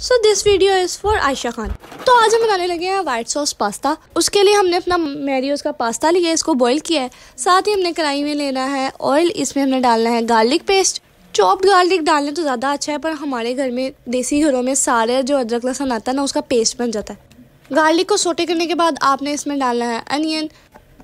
so this video is for Ayesha Khan तो आज हम बनाने लगे हैं वाइट सॉस पास्ता उसके लिए हमने अपना मैरियोज का पास्ता लिया इसको बॉईल किया है साथ ही हमने कढ़ाई में लेना है ऑयल इसमें हमने डालना है गार्लिक पेस्ट चॉप्ड गार्लिक डालने तो ज़्यादा अच्छा है पर हमारे घर में देसी घरों में सारे जो अदरक लहसन आता है ना उसका पेस्ट बन जाता है गार्लिक को सोटे करने के बाद आपने इसमें डालना है अनियन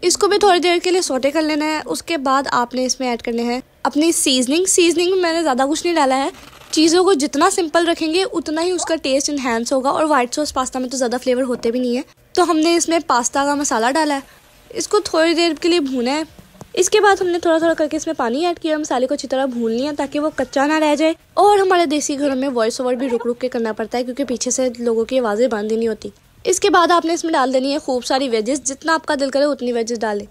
इसको भी थोड़ी देर के लिए सोटे कर लेना है उसके बाद आपने इसमें ऐड करने हैं अपनी सीजनिंग सीजनिंग में मैंने ज़्यादा कुछ नहीं डाला है चीज़ों को जितना सिंपल रखेंगे उतना ही उसका टेस्ट इन्हेंस होगा और वाइट सॉस पास्ता में तो ज़्यादा फ्लेवर होते भी नहीं है तो हमने इसमें पास्ता का मसाला डाला है इसको थोड़ी देर के लिए भूना है इसके बाद हमने थोड़ा थोड़ा करके इसमें पानी ऐड किया मसाले को अच्छी तरह भून लिया ताकि वो कच्चा ना रह जाए और हमारे देसी घरों में वॉइस ओवर भी रुक रुक के करना पड़ता है क्योंकि पीछे से लोगों की आवाज़ें बांध ही नहीं होती इसके बाद आपने इसमें डाल देनी है खूब सारी वेजेस जितना आपका दिल करे उतनी वेजेस डालें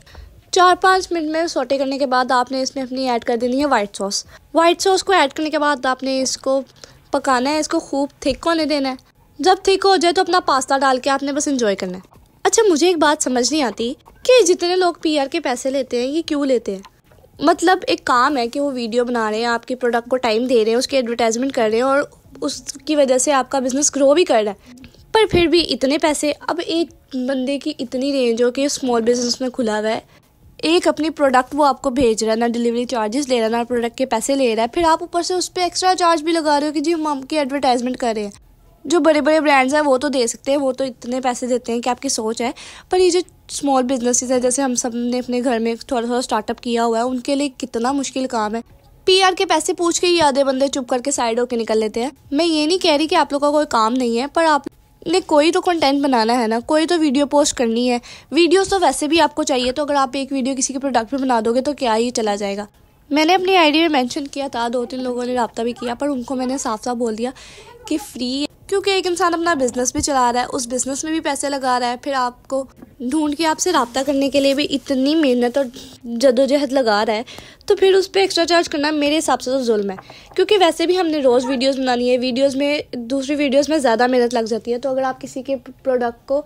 चार पाँच मिनट में सोटे करने के बाद आपने इसमें अपनी ऐड कर देनी है वाइट सॉस वाइट सॉस को ऐड करने के बाद आपने इसको पकाना है इसको खूब थिक होने देना है जब थिक हो जाए तो अपना पास्ता डाल के आपने बस इंजॉय करना है अच्छा मुझे एक बात समझ नहीं आती कि जितने लोग पी के पैसे लेते हैं ये क्यों लेते हैं मतलब एक काम है कि वो वीडियो बना रहे हैं आपके प्रोडक्ट को टाइम दे रहे हैं उसके एडवर्टाइजमेंट कर रहे हैं और उसकी वजह से आपका बिजनेस ग्रो भी कर रहा है पर फिर भी इतने पैसे अब एक बंदे की इतनी रेंज हो कि स्मॉल बिजनेस में खुला हुआ है एक अपनी प्रोडक्ट वो आपको भेज रहा है ना डिलीवरी चार्जेस ले रहा है ना प्रोडक्ट के पैसे ले रहा है फिर आप ऊपर से उस पर एक्स्ट्रा चार्ज भी लगा रहे हो कि जी हम आपकी एडवर्टाइजमेंट कर रहे हैं जो बड़े बड़े ब्रांड्स हैं वो तो दे सकते हैं वो तो इतने पैसे देते हैं कि आपकी सोच है पर ये जो स्मॉल बिजनेसेस है जैसे हम सब ने अपने घर में थोड़ा थोड़ा स्टार्टअप किया हुआ है उनके लिए कितना मुश्किल काम है पीआर के पैसे पूछ के ये आधे बंदे चुप करके साइड होके निकल लेते हैं मैं ये नहीं कह रही कि आप लोग का कोई काम नहीं है पर आप ले कोई तो कंटेंट बनाना है ना कोई तो वीडियो पोस्ट करनी है वीडियोस तो वैसे भी आपको चाहिए तो अगर आप एक वीडियो किसी के प्रोडक्ट पे बना दोगे तो क्या ही चला जाएगा मैंने अपनी आईडी में मेंशन किया था दो तीन लोगों ने रबता भी किया पर उनको मैंने साफ साफ बोल दिया कि फ्री क्योंकि एक इंसान अपना बिजनेस भी चला रहा है उस बिजनेस में भी पैसे लगा रहा है फिर आपको ढूंढ के आपसे रबता करने के लिए भी इतनी मेहनत और जदोजहद लगा रहा है तो फिर उस पर एक्स्ट्रा चार्ज करना मेरे हिसाब से तो जुल्म है क्योंकि वैसे भी हमने रोज़ वीडियोज़ बनानी है वीडियोज में दूसरी वीडियोज में ज़्यादा मेहनत लग जाती है तो अगर आप किसी के प्रोडक्ट को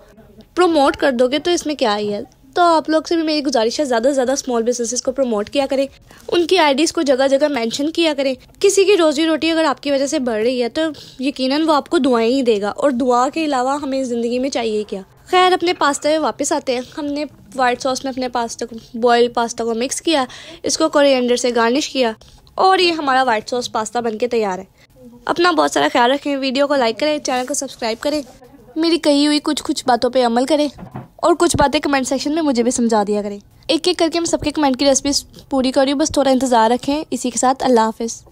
प्रमोट कर दोगे तो इसमें क्या ही है तो आप लोग से भी मेरी गुजारिश है ज़्यादा से ज़्यादा स्मॉल बिजनेसेस को प्रमोट किया करें उनकी आईडीज को जगह जगह मैंशन किया करें किसी की रोजी रोटी अगर आपकी वजह से बढ़ रही है तो यकीनन वो आपको दुआएं ही देगा और दुआ के अलावा हमें ज़िंदगी में चाहिए क्या खैर अपने पास्ता में वापस आते हैं हमने वाइट सॉस में अपने पास्ता को बॉयल पास्ता को मिक्स किया इसको कोरिएंडर से गार्निश किया और ये हमारा वाइट सॉस पास्ता के तैयार है अपना बहुत सारा ख्याल रखें वीडियो को लाइक करें चैनल को सब्सक्राइब करें मेरी कही हुई कुछ कुछ बातों पे अमल करें और कुछ बातें कमेंट सेक्शन में मुझे भी समझा दिया करें एक एक करके हम सबके कमेंट की रेसिपी पूरी कर रही हूँ बस थोड़ा इंतज़ार रखें इसी के साथ अल्लाह हाफिज़